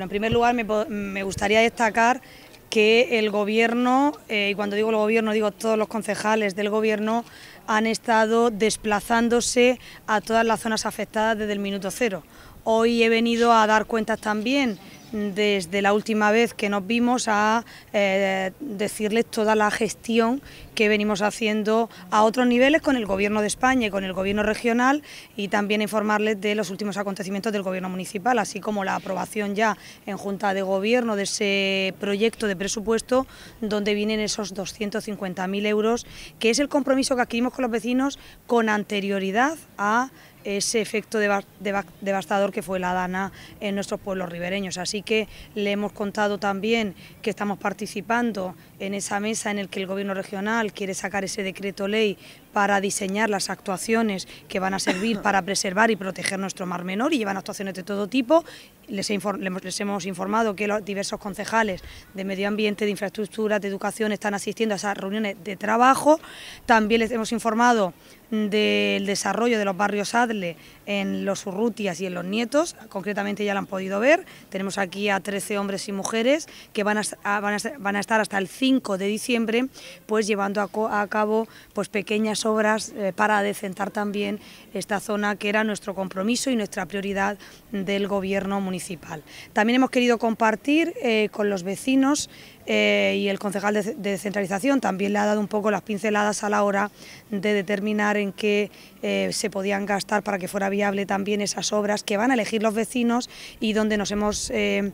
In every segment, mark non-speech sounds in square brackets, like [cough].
en primer lugar, me, gustaría destacar que el gobierno, eh, y cuando digo el gobierno digo todos los concejales del gobierno, han estado desplazándose a todas las zonas afectadas desde el minuto cero. Hoy he venido a dar cuentas también desde la última vez que nos vimos a eh, decirles toda la gestión que venimos haciendo a otros niveles con el Gobierno de España y con el Gobierno regional y también informarles de los últimos acontecimientos del Gobierno municipal, así como la aprobación ya en Junta de Gobierno de ese proyecto de presupuesto donde vienen esos 250.000 euros, que es el compromiso que adquirimos con los vecinos con anterioridad a ese efecto devastador que fue la dana en nuestros pueblos ribereños. Así que le hemos contado también que estamos participando en esa mesa en el que el Gobierno regional quiere sacar ese decreto ley para diseñar las actuaciones que van a servir para [laughs] preservar y proteger nuestro mar menor y llevan actuaciones de todo tipo. Les, les hemos informado que los diversos concejales de medio ambiente, de infraestructura, de educación están asistiendo a esas reuniones de trabajo. También les hemos informado del desarrollo de los barrios Adle en los Urrutias y en los Nietos, concretamente ya lo han podido ver, tenemos aquí a 13 hombres y mujeres que van a, van a, estar hasta el 5 de diciembre pues llevando a, cabo pues pequeñas obras eh, para decentar también esta zona que era nuestro compromiso y nuestra prioridad del gobierno municipal. También hemos querido compartir eh, con los vecinos eh, y el concejal de, descentralización también le ha dado un poco las pinceladas a la hora de determinar en qué eh, se podían gastar para que fuera viable también esas obras que van a elegir los vecinos y donde nos hemos... Eh,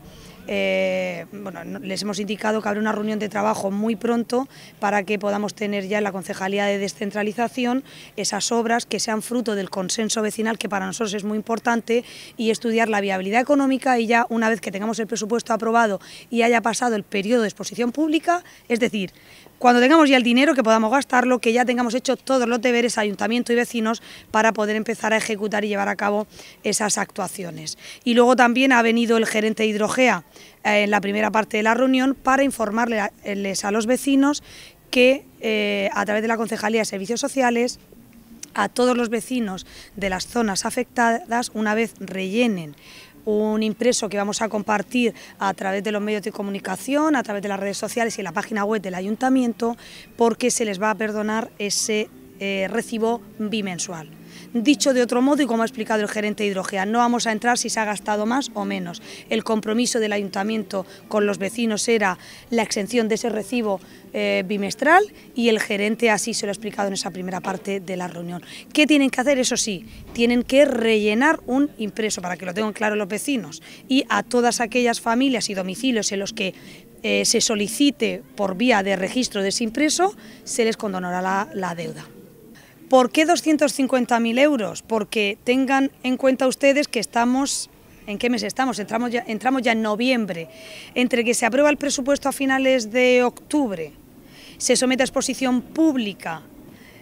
bueno, les hemos indicado que habrá una reunión de trabajo muy pronto para que podamos tener ya en la Concejalía de Descentralización esas obras que sean fruto del consenso vecinal, que para nosotros es muy importante, y estudiar la viabilidad económica y ya una vez que tengamos el presupuesto aprobado y haya pasado el periodo de posición pública, es decir, cuando tengamos ya el dinero, que podamos gastarlo, que ya tengamos hecho todos los deberes ayuntamiento y vecinos para poder empezar a ejecutar y llevar a cabo esas actuaciones. Y luego también ha venido el gerente de Hidrogea eh, en la primera parte de la reunión para informarles a los vecinos que eh, a través de la Concejalía de Servicios Sociales a todos los vecinos de las zonas afectadas, una vez rellenen un impreso que vamos a compartir a través de los medios de comunicación, a través de las redes sociales y la página web del ayuntamiento, porque se les va a perdonar ese eh, recibo bimensual. Dicho de otro modo y como ha explicado el gerente de Hidrogea, no vamos a entrar si se ha gastado más o menos. El compromiso del ayuntamiento con los vecinos era la exención de ese recibo eh, bimestral y el gerente así se lo ha explicado en esa primera parte de la reunión. ¿Qué tienen que hacer? Eso sí, tienen que rellenar un impreso para que lo tengan claro los vecinos y a todas aquellas familias y domicilios en los que eh, se solicite por vía de registro de ese impreso, se les condonará la deuda. ¿Por qué 250.000 euros? Porque tengan en cuenta ustedes que estamos ¿En qué mes estamos? Entramos ya, entramos ya en noviembre. Entre que se aprueba el presupuesto a finales de octubre, se somete a exposición pública,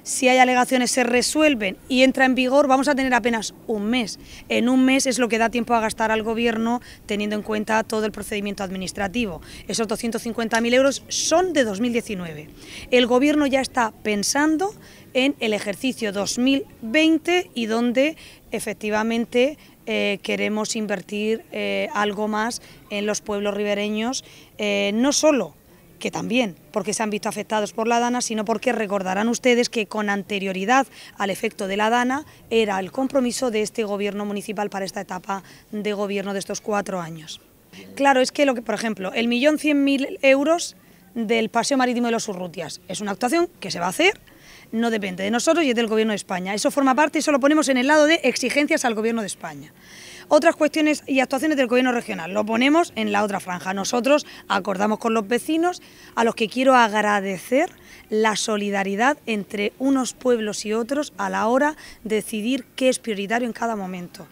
si hay alegaciones se resuelven y entra en vigor, vamos a tener apenas un mes. En un mes es lo que da tiempo a gastar al Gobierno teniendo en cuenta todo el procedimiento administrativo. Esos 250.000 euros son de 2019. El Gobierno ya está pensando en el ejercicio 2020 y donde efectivamente eh, queremos invertir eh, algo más en los pueblos ribereños, eh, no solo que también porque se han visto afectados por la dana, sino porque recordarán ustedes que con anterioridad al efecto de la dana era el compromiso de este gobierno municipal para esta etapa de gobierno de estos cuatro años. Claro, es que, lo que por ejemplo, el millón cien mil euros del Paseo Marítimo de los Urrutias es una actuación que se va a hacer, no depende de nosotros y es del Gobierno de España. Eso forma parte, y eso lo ponemos en el lado de exigencias al Gobierno de España. Otras cuestiones y actuaciones del gobierno regional lo ponemos en la otra franja. Nosotros acordamos con los vecinos a los que quiero agradecer la solidaridad entre unos pueblos y otros a la hora de decidir qué es prioritario en cada momento.